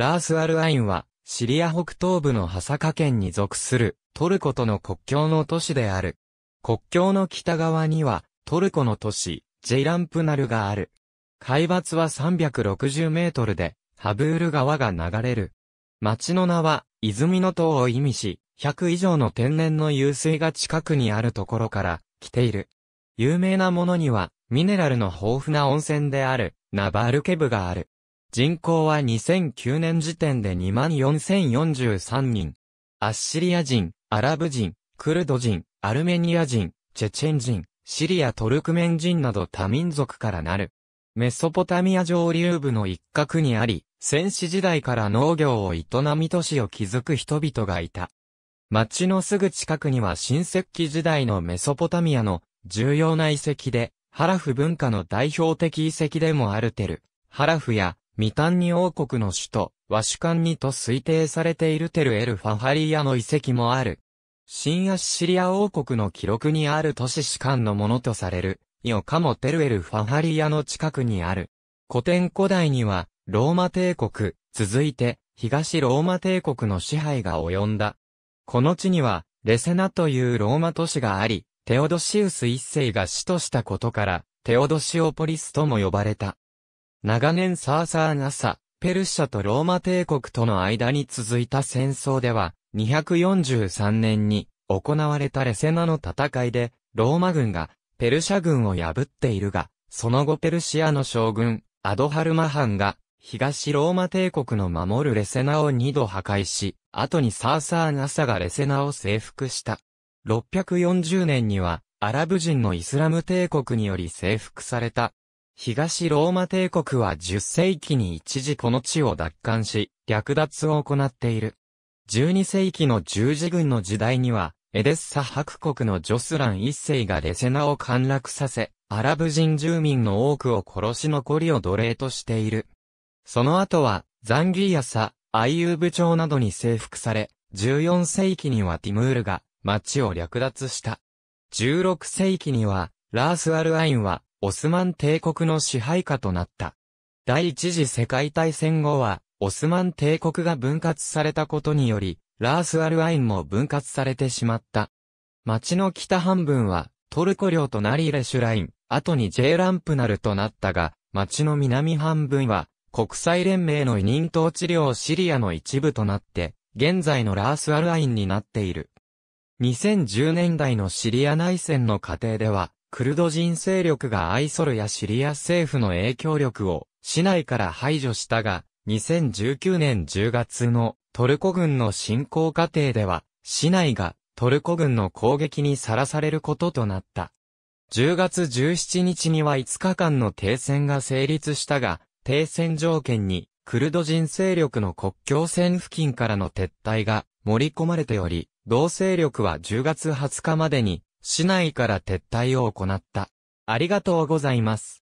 ラース・アルアインは、シリア北東部のハサカ県に属する、トルコとの国境の都市である。国境の北側には、トルコの都市、ジェイランプナルがある。海抜は360メートルで、ハブール川が流れる。町の名は、泉の塔を意味し、100以上の天然の湧水が近くにあるところから、来ている。有名なものには、ミネラルの豊富な温泉である、ナバールケブがある。人口は2009年時点で24,043人。アッシリア人、アラブ人、クルド人、アルメニア人、チェチェン人、シリア・トルクメン人など多民族からなる。メソポタミア上流部の一角にあり、戦死時代から農業を営み都市を築く人々がいた。町のすぐ近くには新石器時代のメソポタミアの重要な遺跡で、ハラフ文化の代表的遺跡でもあるテル、ハラフやミタンニ王国の首都、ワシュカンニと推定されているテルエル・ファハリーヤの遺跡もある。新アッシリア王国の記録にある都市史観のものとされる、ヨカモテルエル・ファハリヤの近くにある。古典古代には、ローマ帝国、続いて、東ローマ帝国の支配が及んだ。この地には、レセナというローマ都市があり、テオドシウス一世が死としたことから、テオドシオポリスとも呼ばれた。長年サーサーナサ、ペルシャとローマ帝国との間に続いた戦争では、243年に行われたレセナの戦いで、ローマ軍がペルシャ軍を破っているが、その後ペルシアの将軍、アドハルマハンが、東ローマ帝国の守るレセナを二度破壊し、後にサーサーナサがレセナを征服した。640年には、アラブ人のイスラム帝国により征服された東ローマ帝国は10世紀に一時この地を奪還し、略奪を行っている。12世紀の十字軍の時代には、エデッサ白国のジョスラン一世がレセナを陥落させ、アラブ人住民の多くを殺し残りを奴隷としている。その後は、ザンギーヤサ、アイユーブ朝などに征服され、14世紀にはティムールが、町を略奪した。16世紀には、ラース・アルアインは、オスマン帝国の支配下となった。第一次世界大戦後は、オスマン帝国が分割されたことにより、ラース・アルアインも分割されてしまった。町の北半分は、トルコ領となりレシュライン、後に J ランプナルとなったが、町の南半分は、国際連盟の委任統治領シリアの一部となって、現在のラース・アルアインになっている。2010年代のシリア内戦の過程では、クルド人勢力がアイソルやシリア政府の影響力を市内から排除したが、2019年10月のトルコ軍の侵攻過程では、市内がトルコ軍の攻撃にさらされることとなった。10月17日には5日間の停戦が成立したが、停戦条件にクルド人勢力の国境線付近からの撤退が盛り込まれており、同勢力は10月20日までに市内から撤退を行った。ありがとうございます。